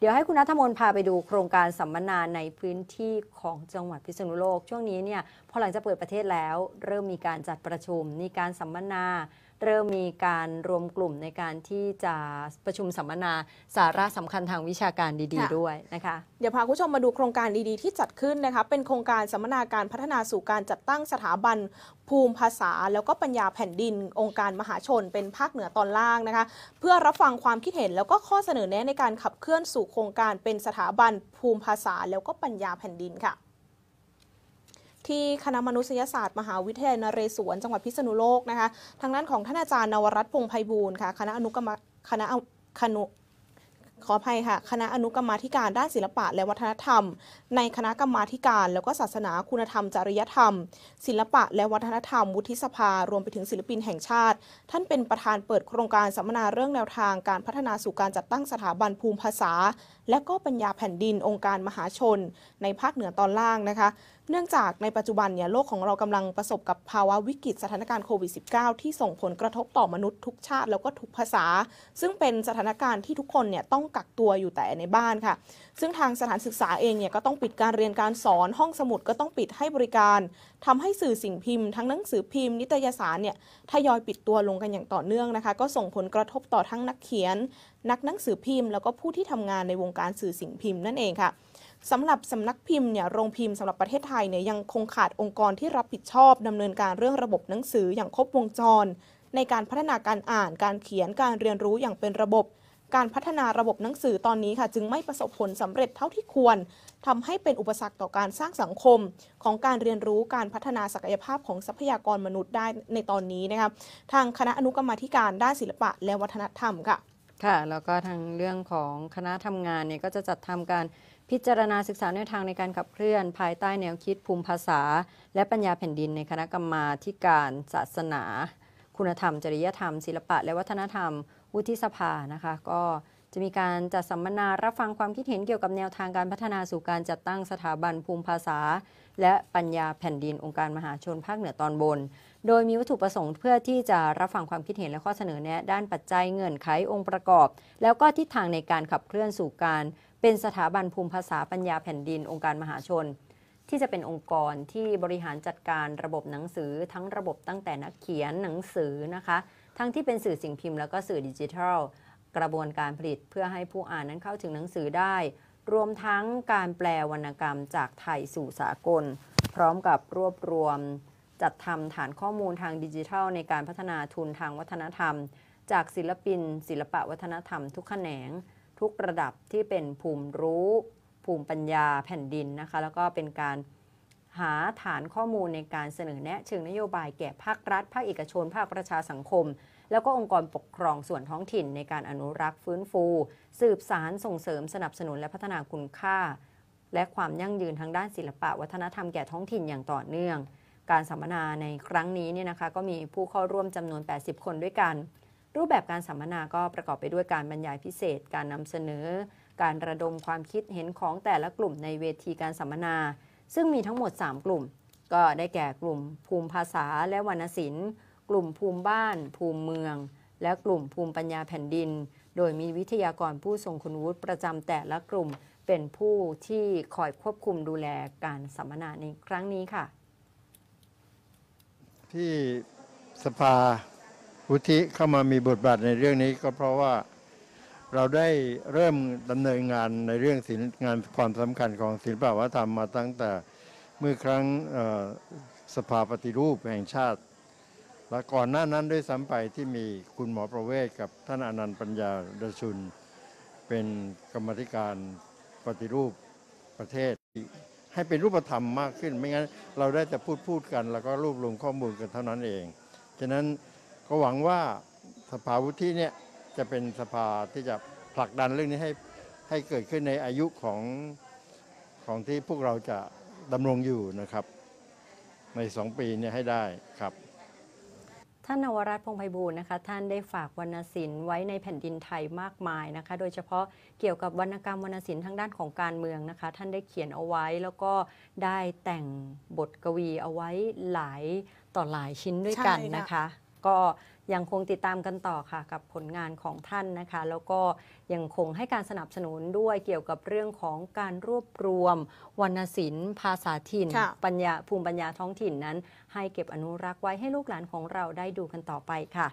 เดี๋ยวให้คุณนัทมนพาไปดูโครงการสัมมนาในพื้นที่ของจังหวัดพิษณุโลกช่วงนี้เนี่ย พอหลังจากเปิดประเทศแล้ว เริ่มมีการจัดประชุมมีการสัมมนาเริ่มมีการรวมกลุ่มในการที่จะประชุมสัมมนาสาระสำคัญทางวิชาการดี ๆ ด้วยนะคะเดี๋ยวพาคุณผู้ชมมาดูโครงการดีๆ ที่จัดขึ้นนะคะ เป็นโครงการสัมมนาการพัฒนาสู่การจัดตั้งสถาบันภูมิภาษา แล้วก็ปัญญาแผ่นดิน องค์การมหาชนเป็นภาคเหนือตอนล่างนะคะ เพื่อรับฟังความคิดเห็นแล้วก็ข้อเสนอแนะในการขับเคลื่อนสู่โครงการเป็นสถาบันภูมิภาษา แล้วก็ปัญญาแผ่นดินค่ะที่คณะมนุษยศาสตร์ มหาวิทยาลัยนเรศวรจังหวัดพิษณุโลกนะคะทางด้านของ ท่านอาจารย์นวรัตน์พงไพบูลค่ะคณะอนุกรรมคณะคณะขออภัยค่ะคณะอนุกรรมธิการด้านศิลปะและวัฒนธรรม ในคณะกรรมธิการ แล้วก็ศาสนาคุณธรรม จริยธรรม ศิลปะ และวัฒนธรรม วุฒิสภา รวมไปถึงศิลปินแห่งชาติ ท่านเป็นประธานเปิดโครงการสัมมนาเรื่องแนวทาง การพัฒนาสู่การจัดตั้งสถาบันภูมิภาษา และก็ปัญญาแผ่นดินองค์การมหาชน ในภาคเหนือตอนล่างนะคะเนื่องจากในปัจจุบันเนี่ยโลกของเรากำลังประสบกับภาวะวิกฤตสถานการณ์โควิด -19 ที่ส่งผลกระทบต่อมนุษย์ทุกชาติแล้วก็ทุกภาษา ซึ่งเป็นสถานการณ์ที่ทุกคนเนี่ยต้องกักตัวอยู่แต่ในบ้านค่ะ ซึ่งทางสถานศึกษาเองเนี่ยก็ต้องปิดการเรียนการสอนห้องสมุดก็ต้องปิดให้บริการ ทำให้สื่อสิ่งพิมพ์ ทั้งหนังสือพิมพ์นิตยสารเนี่ยทยอยปิดตัวลงกันอย่างต่อเนื่องนะคะก็ส่งผลกระทบต่อทั้งนักเขียน นักหนังสือพิมพ์ แล้วก็ผู้ที่ทำงานในวงการสื่อสิ่งพิมพ์นั่นเองค่ะสำหรับสำนักพิมพ์เนี่ย โรงพิมพ์สำหรับประเทศไทยเนี่ยยังคงขาดองค์กรที่รับผิดชอบดำเนินการเรื่องระบบหนังสืออย่างครบวงจร ในการพัฒนาการอ่าน การเขียนการเรียนรู้อย่างเป็นระบบ การพัฒนาระบบหนังสือตอนนี้ค่ะ จึงไม่ประสบผลสำเร็จเท่าที่ควร ทำให้เป็นอุปสรรคต่อการสร้างสังคมของการเรียนรู้การพัฒนาศักยภาพของทรัพยากรมนุษย์ได้ในตอนนี้นะคะทางคณะอนุกรรมธิการด้านศิลปะ และวัฒนธรรมค่ะ ค่ะแล้วก็ทางเรื่องของคณะทำงานเนี่ยก็จะจัดทำการพิจารณาศึกษาแนวทางในการขับเคลื่อน ภายใต้แนวคิดภูมิภาษา และปัญญาแผ่นดินในคณะกรรมาการศาสนาคุณธรรม จริยธรรม ศิลปะและวัฒนธรรมวุฒิสภานะคะ ก็จะมีการจัดสัมมนารับฟังความคิดเห็นเกี่ยวกับแนวทางการพัฒนาสู่การจัดตั้งสถาบันภูมิภาษา และปัญญาแผ่นดินองค์การมหาชนภาคเหนือตอนบน โดยมีวัตถุประสงค์เพื่อที่จะรับฟังความคิดเห็นและข้อเสนอแนะด้านปัจจัยเงื่อนไของค์ประกอบ แล้วก็ทิศทางในการขับเคลื่อนสู่การเป็นสถาบันภูมิภาษาปัญญาแผ่นดินองค์การมหาชน ที่จะเป็นองค์กรที่บริหารจัดการระบบหนังสือทั้งระบบตั้งแต่นักเขียนหนังสือนะคะ ทั้งที่เป็นสื่อสิ่งพิมพ์แล้วก็สื่อดิจิทัล กระบวนการผลิตเพื่อให้ผู้อ่านนั้นเข้าถึงหนังสือได้ รวมทั้งการแปลวรรณกรรมจากไทยสู่สากล พร้อมกับรวบรวม จัดทำฐานข้อมูลทางดิจิทัล ในการพัฒนาทุนทางวัฒนธรรม จากศิลปิน ศิลปะวัฒนธรรม ทุกแขนงทุกระดับที่เป็นภูมิรู้ ภูมิปัญญาแผ่นดินนะคะ แล้วก็เป็นการหาฐานข้อมูลในการเสนอแนะเชิงนโยบายแก่ภาครัฐภาคเอกชน ภาคประชาสังคม แล้วก็องค์กรปกครองส่วนท้องถิ่นในการอนุรักษ์ฟื้นฟู สืบสารส่งเสริมสนับสนุนและพัฒนาคุณค่า และความยั่งยืนทางด้านศิลปะ วัฒนธรรมแก่ท้องถิ่นอย่างต่อเนื่อง การสัมมนาในครั้งนี้เนี่ยนะคะก็มีผู้เข้าร่วมจำนวน 80 คนด้วยกันรูปแบบการสัมมนาก็ประกอบไปด้วยการบรรยายพิเศษ การนำเสนอ การระดมความคิดเห็นของแต่ละกลุ่ม ในเวทีการสัมมนา ซึ่งมีทั้งหมด 3 กลุ่ม ก็ได้แก่กลุ่มภูมิภาษาและวรรณศิลป์ กลุ่มภูมิบ้าน ภูมิเมือง และกลุ่มภูมิปัญญาแผ่นดิน โดยมีวิทยากรผู้ทรงคุณวุฒิประจำแต่ละกลุ่มเป็นผู้ที่คอยควบคุมดูแลการสัมมนาในครั้งนี้ค่ะ ที่สภาวุฒิเข้ามามีบทบาทในเรื่องนี้ก็เพราะว่าเราได้เริ่มดำเนินงานในเรื่องศิลงานความสำคัญของศิลปวัฒนธรรมมาตั้งแต่เมื่อครั้งสภาปฏิรูปแห่งชาติ และก่อนหน้านั้นด้วยซ้ำไปที่มีคุณหมอประเวศกับท่านอนันต์ปัญญาดชุนเป็นกรรมธิการปฏิรูปประเทศให้เป็นรูปธรรมมากขึ้น ไม่งั้นเราได้แต่พูดพูดกัน แล้วก็รวบรวมข้อมูลกันเท่านั้นเองฉะนั้นก็หวังว่าสภาวุฒิเนี่ยจะเป็นสภาที่จะผลักดันเรื่องนี้ให้ ให้เกิดขึ้นในอายุของ ของที่พวกเราจะดำรงอยู่นะครับ ในสองปีเนี่ยให้ได้ครับ ท่านนวรัตพงไพบูลนะคะท่านได้ฝากวรรณศิลป์ไว้ในแผ่นดินไทยมากมายนะคะโดยเฉพาะเกี่ยวกับวรรณกรรมวรรณศิลป์ทางด้านของการเมืองนะคะท่านได้เขียนเอาไว้แล้วก็ได้แต่งบทกวีเอาไว้หลายต่อหลายชิ้นด้วยกันนะคะก็ยังคงติดตามกันต่อค่ะกับผลงานของท่านนะคะ แล้วก็ยังคงให้การสนับสนุนด้วยเกี่ยวกับเรื่องของการรวบรวม วรรณศิลป์ ภาษาถิ่น ปัญญาภูมิปัญญาท้องถิ่นนั้น ให้เก็บอนุรักษ์ไว้ให้ลูกหลานของเราได้ดูกันต่อไปค่ะ